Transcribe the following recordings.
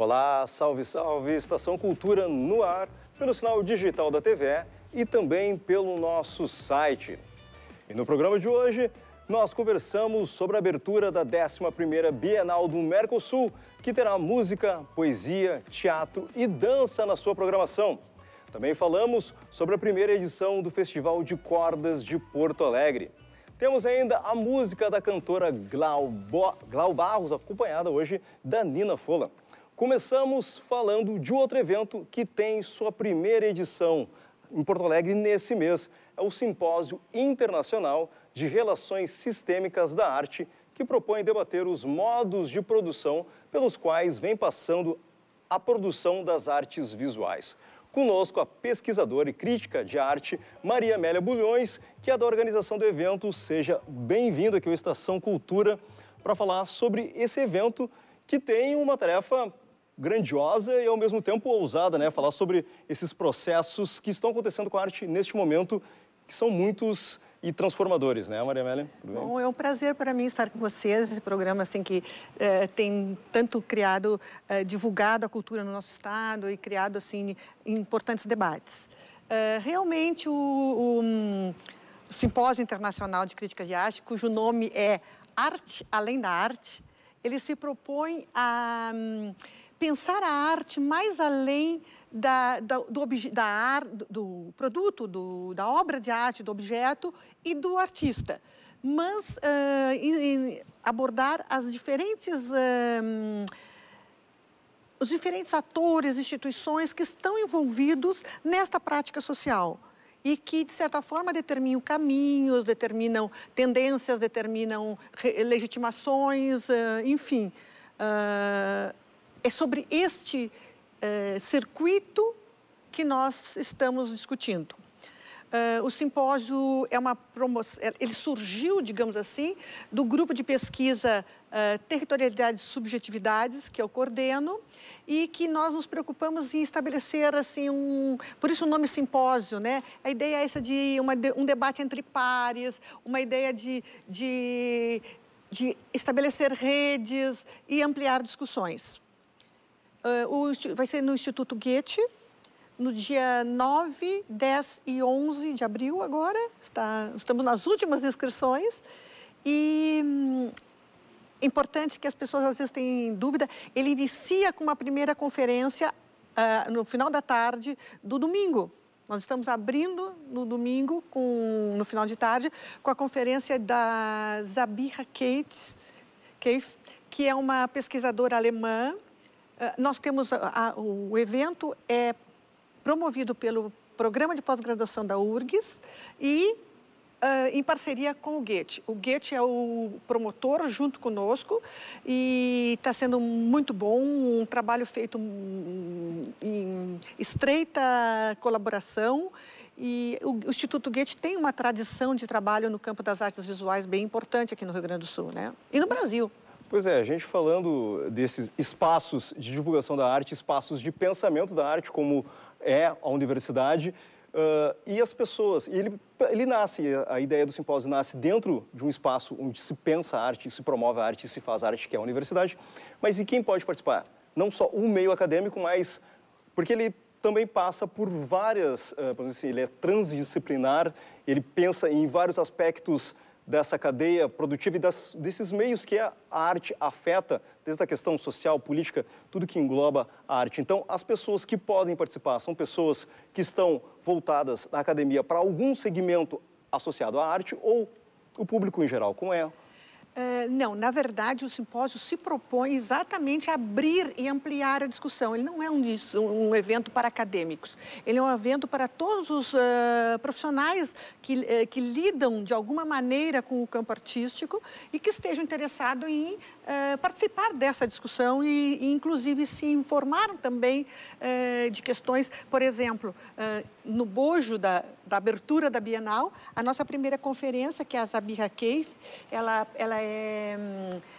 Olá, salve, salve! Estação Cultura no ar, pelo sinal digital da TVE e também pelo nosso site. E no programa de hoje, nós conversamos sobre a abertura da 11ª Bienal do Mercosul, que terá música, poesia, teatro e dança na sua programação. Também falamos sobre a primeira edição do Festival de Cordas de Porto Alegre. Temos ainda a música da cantora Glau, Bo... Glau Barros, acompanhada hoje da Nina Fola. Começamos falando de outro evento que tem sua primeira edição em Porto Alegre nesse mês. É o Simpósio Internacional de Relações Sistêmicas da Arte, que propõe debater os modos de produção pelos quais vem passando a produção das artes visuais. Conosco a pesquisadora e crítica de arte Maria Amélia Bulhões, que é da organização do evento. Seja bem-vinda aqui ao Estação Cultura para falar sobre esse evento que tem uma tarefa grandiosa e ao mesmo tempo ousada, né? Falar sobre esses processos que estão acontecendo com a arte neste momento, que são muitos e transformadores, né, Maria Amélia? Bom, é um prazer para mim estar com vocês, esse programa assim que eh, tem tanto criado, eh, divulgado a cultura no nosso estado e criado assim importantes debates. Eh, realmente o, o, hum, o Simpósio Internacional de Crítica de Arte, cujo nome é Arte Além da Arte, ele se propõe a um, pensar a arte mais além da, da, do, da, do, produto, do, da obra de arte, do objeto e do artista. Mas uh, em, abordar as diferentes. Uh, os diferentes atores, instituições que estão envolvidos nesta prática social e que, de certa forma, determinam caminhos, determinam tendências, determinam legitimações, ah, enfim. Uh, é sobre este eh, circuito que nós estamos discutindo. Uh, o simpósio é uma promoção, ele surgiu, digamos assim, do grupo de pesquisa uh, Territorialidades e Subjetividades, que eu coordeno, e que nós nos preocupamos em estabelecer, assim, um, por isso o nome simpósio, né? A ideia é essa de uma, um debate entre pares, uma ideia de, de, de estabelecer redes e ampliar discussões. Uh, o, vai ser no Instituto Goethe, no dia 9, 10 e 11 de abril agora. Está, estamos nas últimas inscrições. E hum, importante que as pessoas às vezes têm dúvida, ele inicia com uma primeira conferência uh, no final da tarde do domingo. Nós estamos abrindo no domingo, com, no final de tarde, com a conferência da Zabira Keith, que é uma pesquisadora alemã eh, nós temos a, ah, a, ah, o evento é promovido pelo Programa de Pós-Graduação da URGS e Uh, em parceria com o Goethe. O Goethe é o promotor junto conosco e está sendo muito bom, um trabalho feito hum, em estreita colaboração. E o Instituto Goethe tem uma tradição de trabalho no campo das artes visuais bem importante aqui no Rio Grande do Sul, né? E no Brasil. Pois é, a gente falando desses espaços de divulgação da arte, espaços de pensamento da arte, como é a universidade, uh, e as pessoas. E ele, ele nasce, a ideia do simpósio nasce dentro de um espaço onde se pensa a arte, se promove a arte, se faz a arte, que é a universidade. Mas e quem pode participar? Não só um meio acadêmico, mas porque ele também passa por várias, uh, assim, ele é transdisciplinar, ele pensa em vários aspectos dessa cadeia produtiva e das, desses meios que a arte afeta, desde a questão social, política, tudo que engloba a arte. Então, as pessoas que podem participar são pessoas que estão voltadas na academia para algum segmento associado à arte ou o público em geral, como é ah, não, na verdade, o simpósio se propõe exatamente a abrir e ampliar a discussão. Ele não é um, um evento para acadêmicos, ele é um evento para todos os uh, profissionais que, uh, que lidam de alguma maneira com o campo artístico e que estejam interessados em é, participar dessa discussão e, e, inclusive, se informar também é, de questões, por exemplo, é, no bojo da, da, abertura da Bienal, a nossa primeira conferência, que é a Zabirra Keith, ela, ela é... Hum,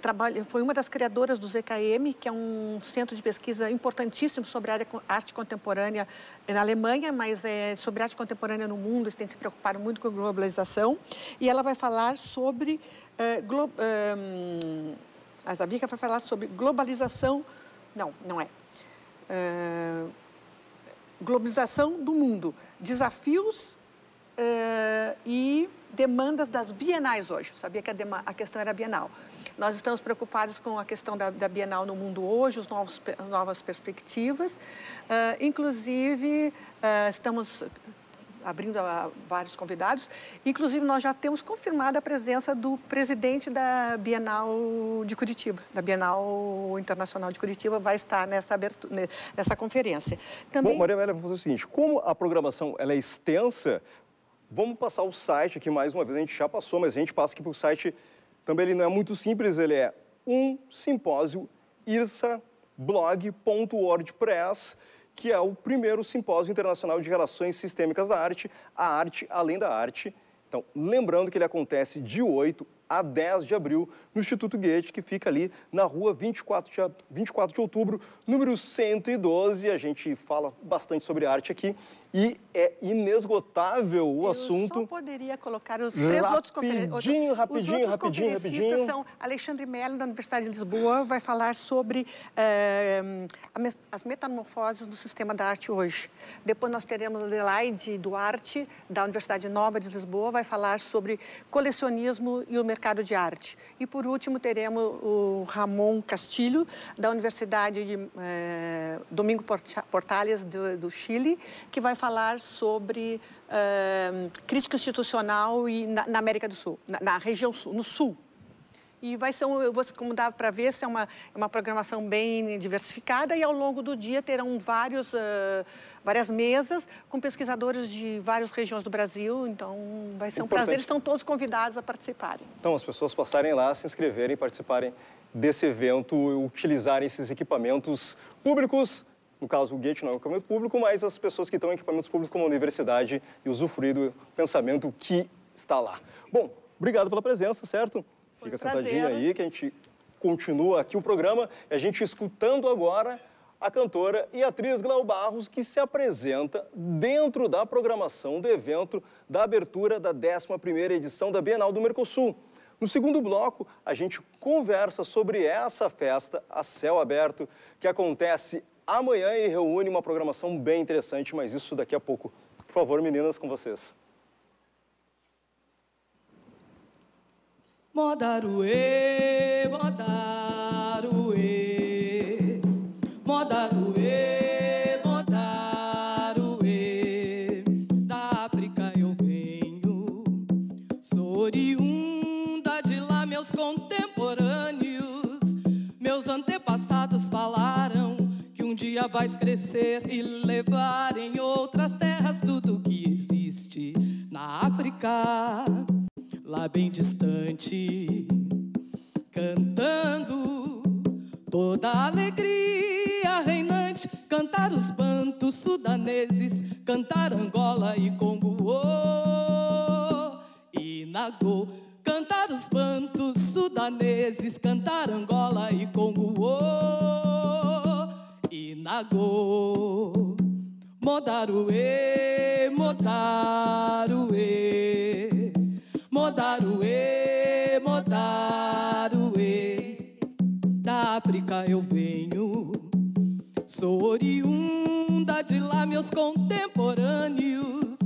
trabalha, foi uma das criadoras do ZKM, que é um centro de pesquisa importantíssimo sobre a área, arte contemporânea na Alemanha, mas é sobre arte contemporânea no mundo, eles têm se preocupado muito com a globalização. E ela vai falar sobre. É, glo, é, a Zabica vai falar sobre globalização. Não, não é. é globalização do mundo, desafios e demandas das bienais hoje. Eu sabia que a, a questão era bienal. Nós estamos preocupados com a questão da, da Bienal no mundo hoje, os as novas perspectivas. Uh, inclusive, uh, estamos abrindo a vários convidados. Inclusive, nós já temos confirmada a presença do presidente da Bienal de Curitiba, da Bienal Internacional de Curitiba, vai estar nessa, abertura, nessa conferência. Também... Bom, Maria Amélia, vou fazer o seguinte, como a programação ela é extensa, vamos passar o site aqui mais uma vez, a gente já passou, mas a gente passa aqui para o site também ele não é muito simples, ele é um simpósio irsablog.wordpress, que é o primeiro simpósio internacional de relações sistêmicas da arte, a arte além da arte. Então, lembrando que ele acontece de 8 a 10 de abril, no Instituto Goethe, que fica ali na rua 24 de, 24 de outubro, número 112. A gente fala bastante sobre arte aqui e é inesgotável o Eu assunto. Eu poderia colocar os três rapidinho, outros conferencistas. Rapidinho, rapidinho, outros rapidinho, rapidinho. são Alexandre Mello, da Universidade de Lisboa, vai falar sobre uh, as metamorfoses do sistema da arte hoje. Depois nós teremos Adelaide Duarte, da Universidade Nova de Lisboa, vai falar sobre colecionismo e o mercado mercado de arte. E, por último, teremos o Ramon Castilho, da Universidade de eh, Domingo Portales, do, do, Chile, que vai falar sobre eh, crítica institucional e na, na América do Sul, na, na região sul, no sul e vai ser, um, como dá para ver, é uma, é uma programação bem diversificada e ao longo do dia terão vários, uh, várias mesas com pesquisadores de várias regiões do Brasil. Então, vai ser um Importante. prazer. Estão todos convidados a participarem. Então, as pessoas passarem lá, se inscreverem, participarem desse evento, utilizarem esses equipamentos públicos no caso, o Gate não é um equipamento público, mas as pessoas que estão em equipamentos públicos como a universidade e usufruir do pensamento que está lá. Bom, obrigado pela presença, certo? Fica um sentadinha aí que a gente continua aqui o programa a gente escutando agora a cantora e atriz Glau Barros, que se apresenta dentro da programação do evento da abertura da 11ª edição da Bienal do Mercosul. No segundo bloco, a gente conversa sobre essa festa a céu aberto, que acontece amanhã e reúne uma programação bem interessante, mas isso daqui a pouco. Por favor, meninas, com vocês. Modaruê, modaruê, modaruê, modaruê. Da África eu venho, sou oriunda de lá, meus contemporâneos, meus antepassados falaram que um dia vais crescer e levar em outras terras tudo que existe na África lá bem distante, cantando toda a alegria reinante, cantar os bantos sudaneses, cantar Angola e Congo, oh, e Nagô. Cantar os bantos sudaneses, cantar Angola e Congo, oh, e Nagô. Modarue, Modarue. Modaruê, Modaruê, da África eu venho. Sou oriunda de lá, meus contemporâneos,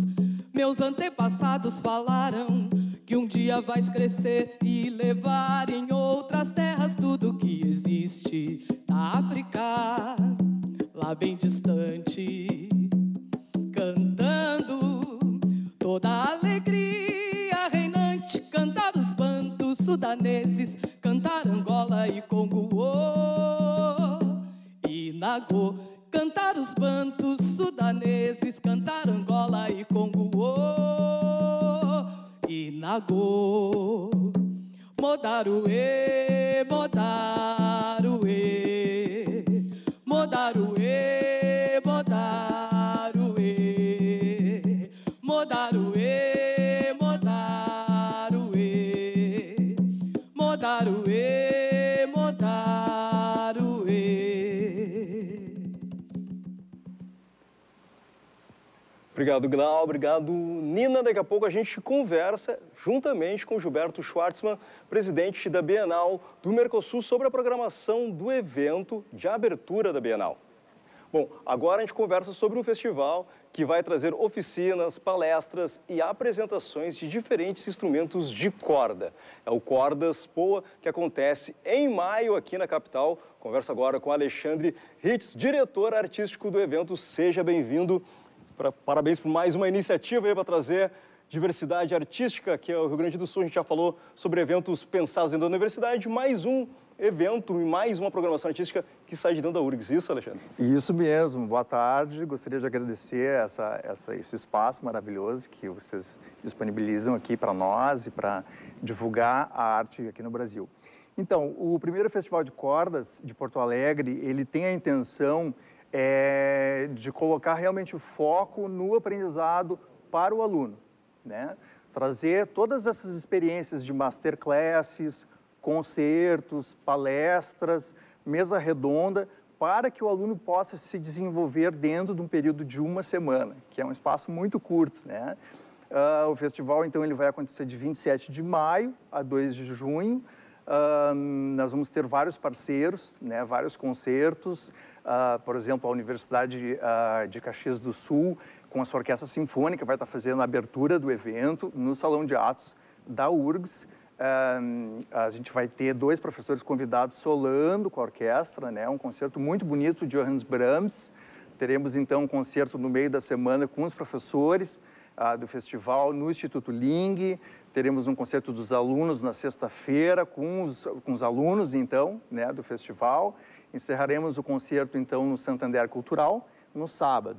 meus antepassados falaram que um dia vais crescer e levar em outras terras tudo que existe da África, lá bem distante, cantando toda a Sudaneses cantar Angola e Congo oh, e Nagô. Cantar os bantos sudaneses, cantar Angola e Congo oh, e Nagô. Modaruê, Modaruê. Obrigado, Glau. Obrigado, Nina. Daqui a pouco a gente conversa juntamente com Gilberto Schwartzman, presidente da Bienal do Mercosul, sobre a programação do evento de abertura da Bienal. Bom, agora a gente conversa sobre um festival que vai trazer oficinas, palestras e apresentações de diferentes instrumentos de corda. É o Cordas Poa, que acontece em maio aqui na capital. Conversa agora com Alexandre Ritz, diretor artístico do evento. Seja bem-vindo. Pra, parabéns por mais uma iniciativa aí para trazer diversidade artística, que é o Rio Grande do Sul. A gente já falou sobre eventos pensados dentro da universidade, mais um evento e mais uma programação artística que sai de dentro da URGS. Isso, Alexandre? Isso mesmo. Boa tarde. Gostaria de agradecer essa, essa, esse espaço maravilhoso que vocês disponibilizam aqui para nós e para divulgar a arte aqui no Brasil. Então, o primeiro Festival de Cordas de Porto Alegre, ele tem a intenção é, de colocar realmente o foco no aprendizado para o aluno, né? Trazer todas essas experiências de masterclasses, concertos, palestras, mesa redonda, para que o aluno possa se desenvolver dentro de um período de uma semana, que é um espaço muito curto, né? Uh, o festival, então, ele vai acontecer de 27 de maio a 2 de junho, Uh, nós vamos ter vários parceiros, né, vários concertos, uh, por exemplo, a Universidade uh, de Caxias do Sul, com a sua Orquestra Sinfônica, vai estar fazendo a abertura do evento no Salão de Atos da URGS. a gente vai ter dois professores convidados solando com a orquestra, né, um concerto muito bonito de Johannes Brahms. Teremos, então, um concerto no meio da semana com os professores ah, do festival no Instituto Ling, teremos um concerto dos alunos na sexta-feira com os, com os alunos, então, né, do festival. Encerraremos o concerto, então, no Santander Cultural, no sábado.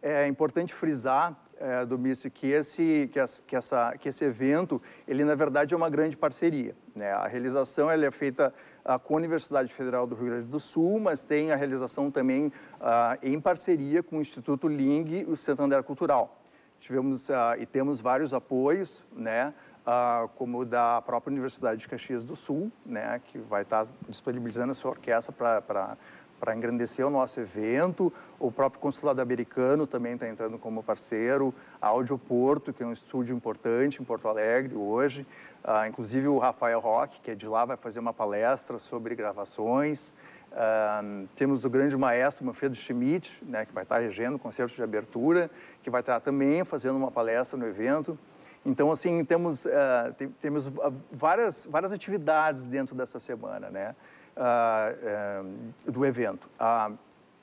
É importante frisar, é, Domício, que esse, que, as, que, essa, que esse evento, ele, na verdade, é uma grande parceria. Né? A realização ela é feita ah, com a Universidade Federal do Rio Grande do Sul, mas tem a realização também ah, em parceria com o Instituto Ling e o Santander Cultural. Tivemos ah, e temos vários apoios, né? uh, como da própria Universidade de Caxias do Sul, né, que vai estar disponibilizando a sua orquestra para para engrandecer o nosso evento. O próprio consulado americano também está entrando como parceiro. A Audio Porto, que é um estúdio importante em Porto Alegre hoje. Ah, inclusive o Rafael Roque, que é de lá, vai fazer uma palestra sobre gravações. Ah, temos o grande maestro Manfredo Schmidt, né, que vai estar regendo o concerto de abertura, que vai estar também fazendo uma palestra no evento. Então, assim, temos, uh, tem, temos várias, várias atividades dentro dessa semana, né? Uh, uh, do evento. Ah,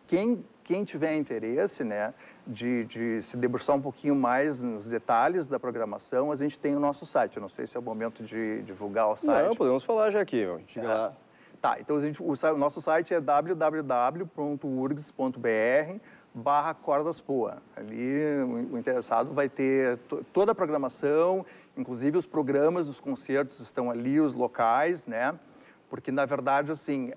quem, quem tiver interesse, né? De, de, se debruçar um pouquinho mais nos detalhes da programação, a gente tem o nosso site. Eu não sei se é o momento de divulgar o site. Não, podemos falar já aqui. vamos é. lá. Tá, então gente, o, o nosso site é www.urgs.br barra Cordas Poa. Ali o interessado vai ter toda a programação, inclusive os programas os concertos estão ali, os locais, né? Porque, na verdade, assim,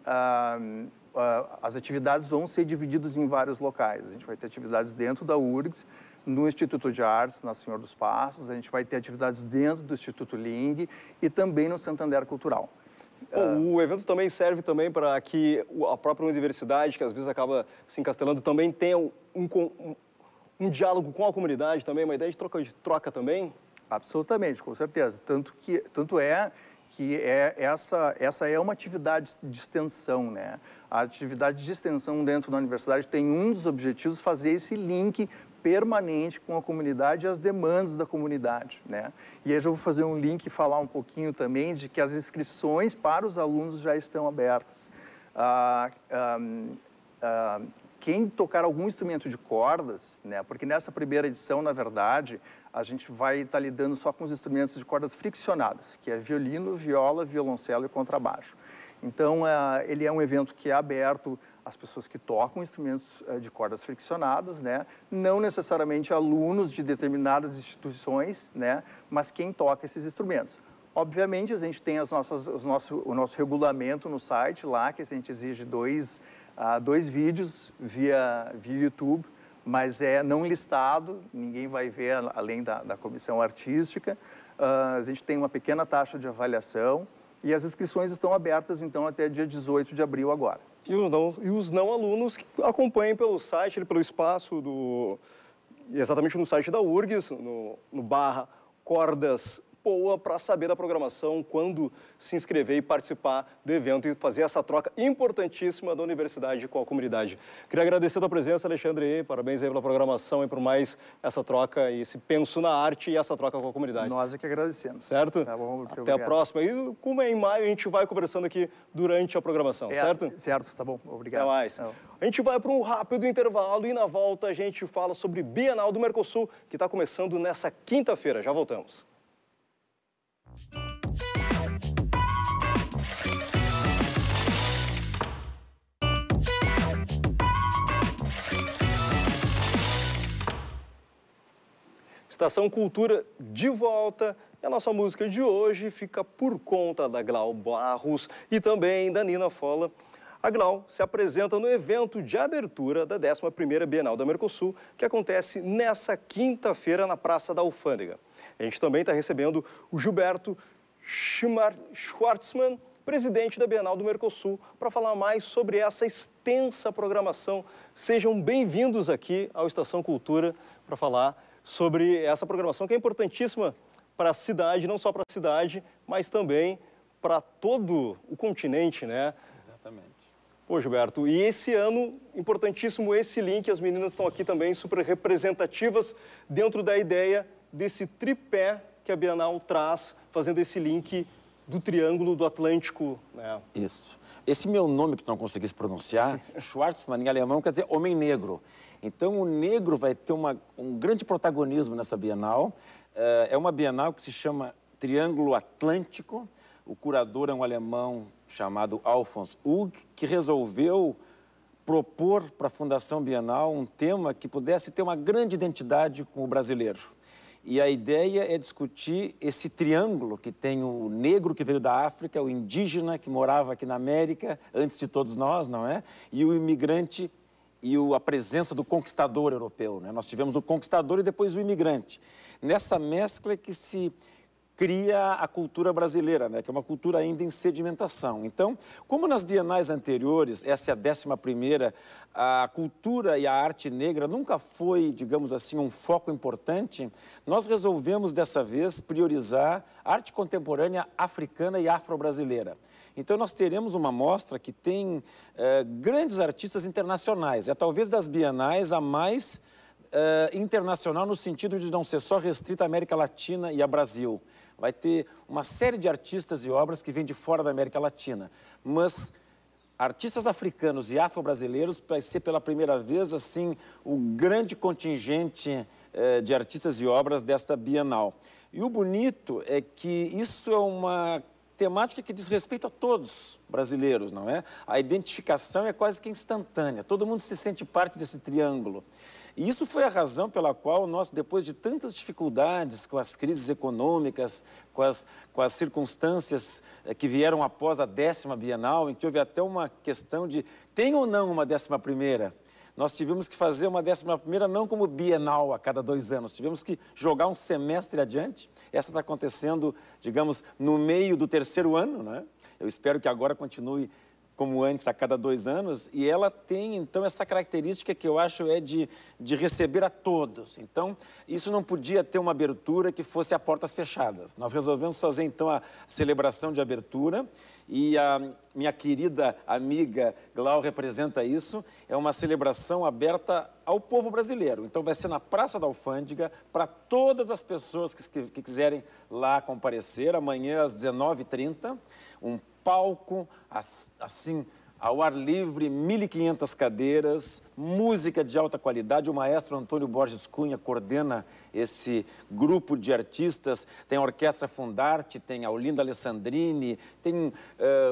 as atividades vão ser divididas em vários locais. A gente vai ter atividades dentro da URGS, no Instituto de Artes, na Senhor dos Passos, a gente vai ter atividades dentro do Instituto Ling e também no Santander Cultural. Bom, o evento também serve também para que a própria universidade, que às vezes acaba se encastelando, também tenha um, um, um diálogo com a comunidade também, uma ideia de troca, de troca também? Absolutamente, com certeza. Tanto, que, tanto é que é essa, essa é uma atividade de extensão, né? A atividade de extensão dentro da universidade tem um dos objetivos fazer esse link permanente com a comunidade e as demandas da comunidade, né? E aí já vou fazer um link e falar um pouquinho também de que as inscrições para os alunos já estão abertas. Ah, ah, quem tocar algum instrumento de cordas, né? Porque nessa primeira edição, na verdade, a gente vai estar tá lidando só com os instrumentos de cordas friccionadas, que é violino, viola, violoncelo e contrabaixo. Então, ah, ele é um evento que é aberto as pessoas que tocam instrumentos eh, de cordas friccionadas, né? Não necessariamente alunos de determinadas instituições, né? Mas quem toca esses instrumentos. Obviamente, a gente tem as nossas, os nosso, o nosso regulamento no site lá, que a gente exige dois, uh, dois vídeos via, via YouTube, mas é não listado, ninguém vai ver além da, da comissão artística. Uh, a gente tem uma pequena taxa de avaliação, e as inscrições estão abertas, então, até dia 18 de abril agora. E os não, e os não alunos que acompanhem pelo site, pelo espaço do... Exatamente no site da URGS, no, no barra cordas boa para saber da programação quando se inscrever e participar do evento e fazer essa troca importantíssima da universidade com a comunidade. Queria agradecer a tua presença, Alexandre, parabéns aí pela programação e por mais essa troca e esse penso na arte e essa troca com a comunidade. Nós é que agradecemos. Certo? Tá bom, Até obrigado. a próxima. E como é em maio, a gente vai conversando aqui durante a programação, é, certo? Certo, tá bom. Obrigado. Até mais. Tá a gente vai para um rápido intervalo e na volta a gente fala sobre Bienal do Mercosul, que está começando nessa quinta-feira. Já voltamos. Estação Cultura de volta. E a nossa música de hoje fica por conta da Glau Barros e também da Nina Fola. A Glau se apresenta no evento de abertura da 11ª Bienal da Mercosul, que acontece nessa quinta-feira na Praça da Alfândega. A gente também está recebendo o Gilberto Schwartzmann, presidente da Bienal do Mercosul, para falar mais sobre essa extensa programação. Sejam bem-vindos aqui ao Estação Cultura para falar sobre essa programação que é importantíssima para a cidade, não só para a cidade, mas também para todo o continente, né? Exatamente. Pô, Gilberto, e esse ano, importantíssimo esse link, as meninas estão aqui também super representativas dentro da ideia desse tripé que a Bienal traz, fazendo esse link do Triângulo do Atlântico. Né? Isso. Esse meu nome que tu não conseguisse pronunciar, Schwarzmann em alemão quer dizer homem negro. Então o negro vai ter uma, um grande protagonismo nessa Bienal. Eh, é uma Bienal que se chama Triângulo Atlântico. O curador é um alemão chamado Alphonse Hug, que resolveu propor para a Fundação Bienal um tema que pudesse ter uma grande identidade com o brasileiro. E a ideia é discutir esse triângulo que tem o negro que veio da África, o indígena que morava aqui na América, antes de todos nós, não é? E o imigrante e a presença do conquistador europeu. Né? Nós tivemos o conquistador e depois o imigrante. Nessa mescla é que se cria a cultura brasileira, né? que é uma cultura ainda em sedimentação. Então, como nas bienais anteriores, essa é a 11 primeira, a cultura e a arte negra nunca foi, digamos assim, um foco importante, nós resolvemos dessa vez priorizar arte contemporânea africana e afro-brasileira. Então, nós teremos uma mostra que tem eh, grandes artistas internacionais, é talvez das bienais a mais uh, internacional no sentido de não ser só restrita à América Latina e a Brasil. Vai ter uma série de artistas e obras que vêm de fora da América Latina. Mas artistas africanos e afro-brasileiros vai ser pela primeira vez assim o grande contingente eh, de artistas e obras desta Bienal. E o bonito é que isso é uma temática que diz respeito a todos brasileiros, não é? A identificação é quase que instantânea. Todo mundo se sente parte desse triângulo. E isso foi a razão pela qual nós, depois de tantas dificuldades com as crises econômicas, com as, com as circunstâncias eh, que vieram após a décima Bienal, em que houve até uma questão de tem ou não uma décima primeira, nós tivemos que fazer uma décima primeira não como bienal a cada dois anos, tivemos que jogar um semestre adiante. Essa está acontecendo, digamos, no meio do terceiro ano, né? Eu espero que agora continue como antes, a cada dois anos, e ela tem, então, essa característica que eu acho é de, de receber a todos. Então, isso não podia ter uma abertura que fosse a portas fechadas. Nós resolvemos fazer, então, a celebração de abertura, e a minha querida amiga Glau representa isso, é uma celebração aberta ao povo brasileiro. Então vai ser na Praça da Alfândega para todas as pessoas que, que, que, quiserem lá comparecer, amanhã às 19h30, um palco assim ao ar livre, 1.500 cadeiras, música de alta qualidade. O maestro Antônio Borges Cunha coordena esse grupo de artistas. Tem a Orquestra Fundarte, tem a Olinda Alessandrini, tem uh,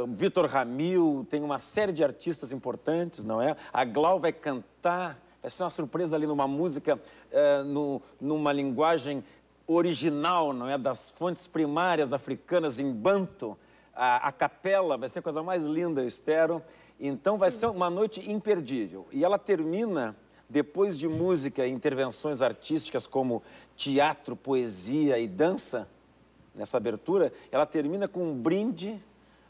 Vitor Ramil, tem uma série de artistas importantes, não é? A Glau vai cantar Vai ser uma surpresa ali numa música, eh, no, numa linguagem original, não é? Das fontes primárias africanas em banto. A, a capela vai ser a coisa mais linda, eu espero. Então vai ser uma noite imperdível. E ela termina depois de música e intervenções artísticas como teatro, poesia e dança, nessa abertura, ela termina com um brinde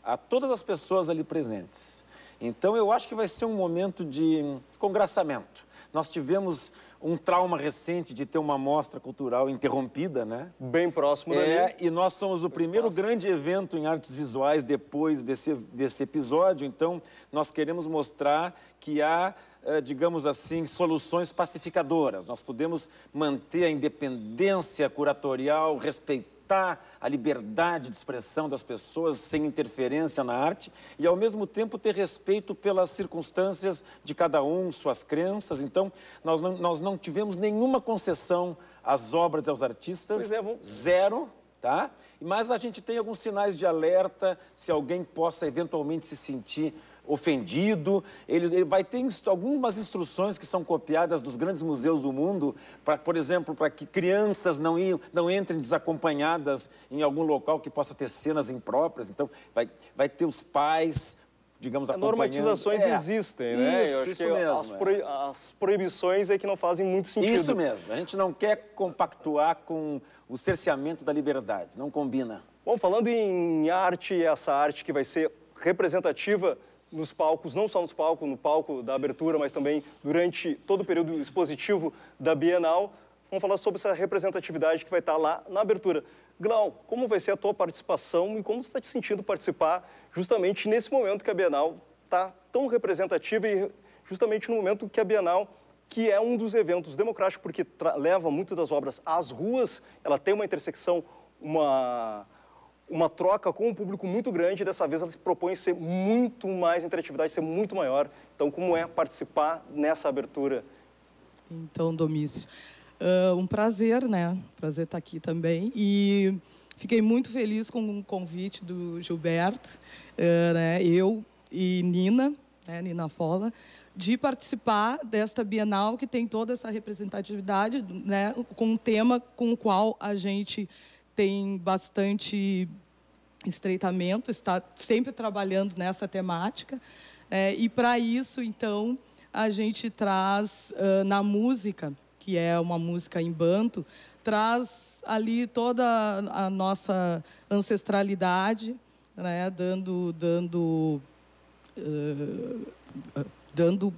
a todas as pessoas ali presentes. Então eu acho que vai ser um momento de congraçamento. Nós tivemos um trauma recente de ter uma mostra cultural interrompida, né? Bem próximo dali. Né, é, e nós somos o primeiro Espaço. grande evento em artes visuais depois desse, desse episódio. Então, nós queremos mostrar que há eh, digamos assim, soluções pacificadoras. Nós podemos manter a independência curatorial, respeitar respeitar a liberdade de expressão das pessoas sem interferência na arte e, ao mesmo tempo, ter respeito pelas circunstâncias de cada um, suas crenças. Então, nós não, nós não tivemos nenhuma concessão às obras e aos artistas. É, vou... Zero. Tá? Mas a gente tem alguns sinais de alerta se alguém possa eventualmente se sentir ofendido. Ele, ele vai ter algumas instruções que são copiadas dos grandes museus do mundo, pra, por exemplo, para que crianças não, não entrem desacompanhadas em algum local que possa ter cenas impróprias. Então, vai, vai ter os pais, digamos, é, Normatizações é. existem, né? Isso, isso mesmo. As, pro... é. as, proibições é que não fazem muito sentido. Isso mesmo. A gente não quer compactuar com o cerceamento da liberdade. Não combina. Bom, falando em arte, essa arte que vai ser representativa nos palcos, não só nos palcos, no palco da abertura, mas também durante todo o período expositivo da Bienal. Vamos falar sobre essa representatividade que vai estar lá na abertura. Glau, como vai ser a tua participação e como você está te sentindo participar justamente nesse momento que a Bienal está tão representativa e justamente no momento que a Bienal, que é um dos eventos democráticos, porque leva muitas das obras às ruas, ela tem uma intersecção, uma uma troca com um público muito grande. Dessa vez ela se propõe ser muito mais interatividade, ser muito maior. Então, como é participar nessa abertura? Então, Domício, uh, um prazer, né? Prazer estar aqui também. E fiquei muito feliz com o convite do Gilberto, uh, né? eu e Nina, né? Nina Fola, de participar desta Bienal que tem toda essa representatividade, né? com um tema com o qual a gente tem bastante estreitamento, está sempre trabalhando nessa temática. É, e para isso, então, a gente traz uh, na música, que é uma música em banto, traz ali toda a nossa ancestralidade, né, dando, dando, uh, dando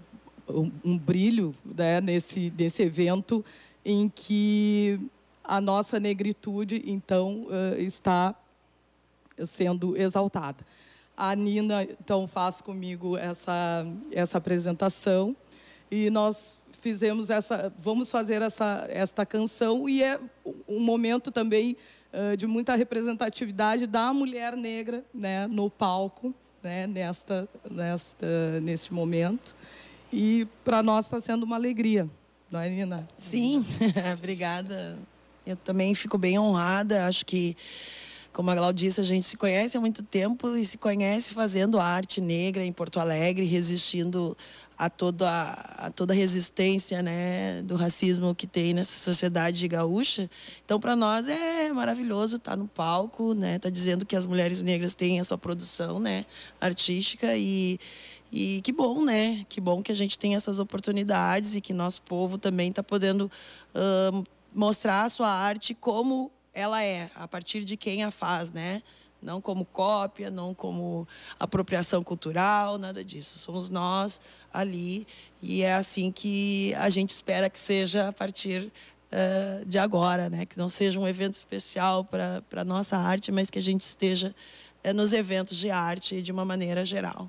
um, brilho né, nesse, nesse evento em que a nossa negritude, então, uh, está sendo exaltada. A Nina, então, faz comigo essa, essa apresentação e nós fizemos essa, vamos fazer essa, esta canção e é um momento também uh, de muita representatividade da mulher negra né, no palco, né, nesta, nesta, neste momento. E para nós está sendo uma alegria, não é, Nina? Sim, obrigada. Eu também fico bem honrada, acho que como a disse, a gente se conhece há muito tempo e se conhece fazendo arte negra em Porto Alegre, resistindo a toda a, toda a resistência né do racismo que tem nessa sociedade gaúcha então para nós é maravilhoso estar tá no palco né tá dizendo que as mulheres negras têm a sua produção né artística e e que bom né que bom que a gente tem essas oportunidades e que nosso povo também está podendo uh, mostrar a sua arte como ela é, a partir de quem a faz, né? Não como cópia, não como apropriação cultural, nada disso. Somos nós ali e é assim que a gente espera que seja a partir uh, de agora, né? Que não seja um evento especial para a nossa arte, mas que a gente esteja uh, nos eventos de arte de uma maneira geral.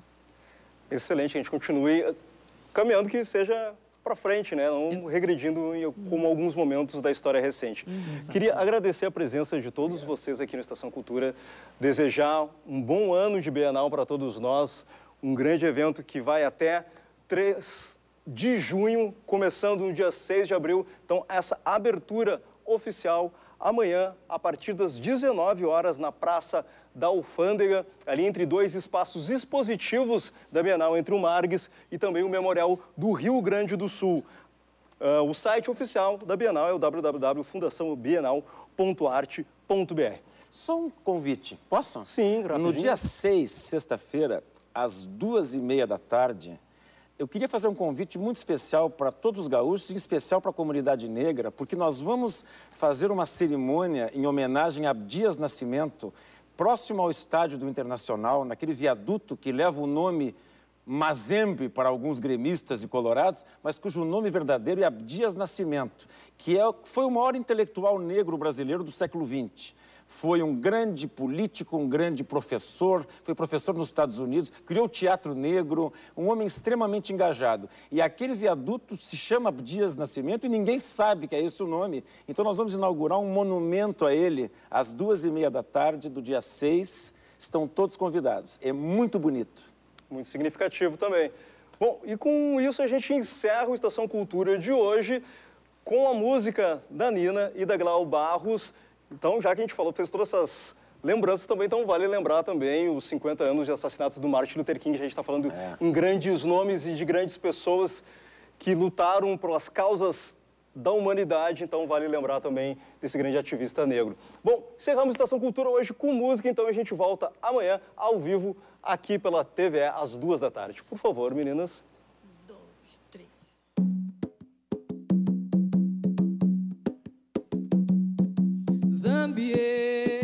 Excelente, a gente continue eh, caminhando que seja para frente, né? Não Exato. regredindo em, como uhum. alguns momentos da história recente. Uhum. Exato. Queria agradecer a presença de todos Obrigado. vocês aqui no Estação Cultura, desejar um bom ano de Bienal para todos nós, um grande evento que vai até 3 de junho, começando no dia 6 de abril. Então, essa abertura oficial amanhã, a partir das 19 horas, na Praça da Alfândega, ali entre dois espaços expositivos da Bienal, entre o Margues e também o Memorial do Rio Grande do Sul. Uh, o site oficial da Bienal é o www.fundaçãobienal.arte.br. Só um convite, posso? Sim, rapidinho. No dia 6, sexta-feira, às duas e meia da tarde, eu queria fazer um convite muito especial para todos os gaúchos, em especial para a comunidade negra, porque nós vamos fazer uma cerimônia em homenagem a Dias Nascimento, próximo ao estádio do Internacional, naquele viaduto que leva o nome Mazembe para alguns gremistas e colorados, mas cujo nome verdadeiro é Abdias Nascimento, que é, foi o maior intelectual negro brasileiro do século XX foi um grande político, um grande professor, foi professor nos Estados Unidos, criou o Teatro Negro, um homem extremamente engajado. E aquele viaduto se chama Dias Nascimento e ninguém sabe que é esse o nome. Então nós vamos inaugurar um monumento a ele às duas e meia da tarde do dia 6. Estão todos convidados. É muito bonito. Muito significativo também. Bom, e com isso a gente encerra o Estação Cultura de hoje com a música da Nina e da Glau Barros então, já que a gente falou, fez todas essas lembranças também, então vale lembrar também os 50 anos de assassinato do Martin Luther King, a gente está falando é. em grandes nomes e de grandes pessoas que lutaram pelas causas da humanidade, então vale lembrar também desse grande ativista negro. Bom, encerramos Estação Cultura hoje com música, então a gente volta amanhã ao vivo aqui pela TVE às duas da tarde. Por favor, meninas. Um, dois, três. también.